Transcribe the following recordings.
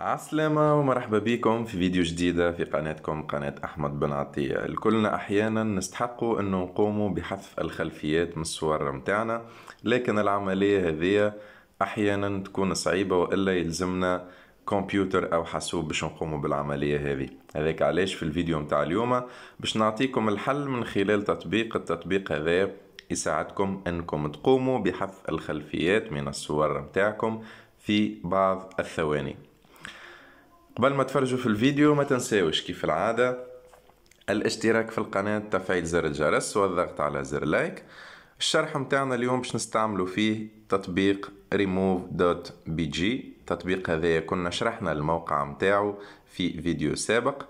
عسلامة ومرحبا بكم في فيديو جديدة في قناتكم قناة أحمد بن عطية الكلنا أحيانا نستحقوا أن نقوموا بحذف الخلفيات من الصور متاعنا لكن العملية هذه أحيانا تكون صعيبة وإلا يلزمنا كمبيوتر او حاسوب باش نقوموا بالعمليه هذه هذاك علاش في الفيديو متاع اليوم باش نعطيكم الحل من خلال تطبيق التطبيق هذا يساعدكم انكم تقوموا بحذف الخلفيات من الصور متاعكم في بعض الثواني قبل ما تفرجوا في الفيديو ما تنساوش كيف العادة الاشتراك في القناة تفعيل زر الجرس والضغط على زر لايك الشرح متاعنا اليوم باش نستعملوا فيه تطبيق remove.bg التطبيق هذا كنا شرحنا الموقع متاعو في فيديو سابق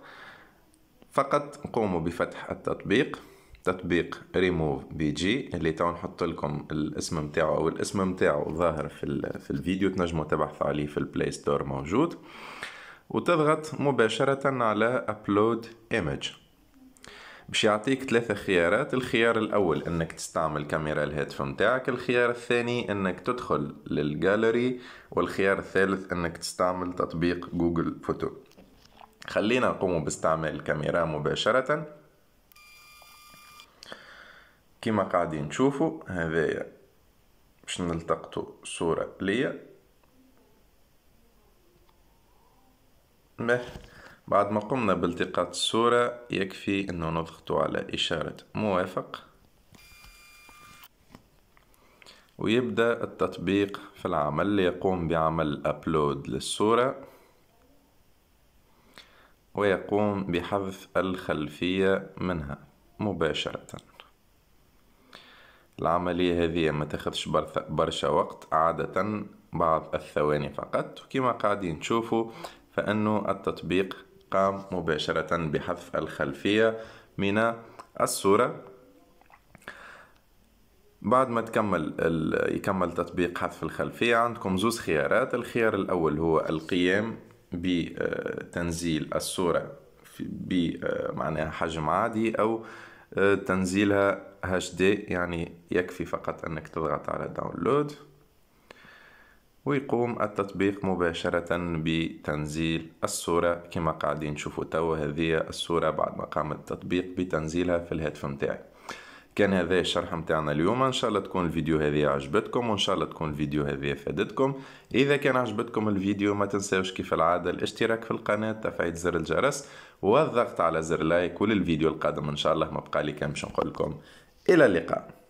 فقط قوموا بفتح التطبيق تطبيق ريموف بي جي اللي تو نحط لكم الاسم نتاعو او الاسم نتاعو ظاهر في في الفيديو تنجموا تبحثوا عليه في البلاي ستور موجود وتضغط مباشرة على Upload Image باش يعطيك ثلاثة خيارات الخيار الأول أنك تستعمل كاميرا الهاتف متاعك الخيار الثاني أنك تدخل للجاليري والخيار الثالث أنك تستعمل تطبيق جوجل فوتو خلينا نقوم باستعمال الكاميرا مباشرة كما قاعدين نشوفوا هذايا باش نلتقطوا صورة ليا الخدمة بعد ما قمنا بالتقاط الصورة يكفي أنه نضغط على إشارة موافق ويبدأ التطبيق في العمل يقوم بعمل أبلود للصورة ويقوم بحذف الخلفية منها مباشرة العملية هذه ما تاخذش برشا وقت عادة بعض الثواني فقط وكما قاعدين تشوفوا فإنه التطبيق قام مباشرة بحذف الخلفية من الصورة بعد ما تكمل يكمل تطبيق حذف الخلفية عندكم زوز خيارات الخيار الأول هو القيام بتنزيل الصورة بمعناها حجم عادي أو تنزيلها HD يعني يكفي فقط أنك تضغط على داونلود ويقوم التطبيق مباشرة بتنزيل الصورة كما قاعدين نشوفوا توا هذه الصورة بعد ما قام التطبيق بتنزيلها في الهاتف متاعي كان هذا الشرح متاعنا اليوم ان شاء الله تكون الفيديو هذه عجبتكم وان شاء الله تكون الفيديو هذه فادتكم اذا كان عجبتكم الفيديو ما تنساوش كيف العاده الاشتراك في القناه تفعيل زر الجرس والضغط على زر لايك وللفيديو القادم ان شاء الله ما بقى لي كان باش نقول لكم الى اللقاء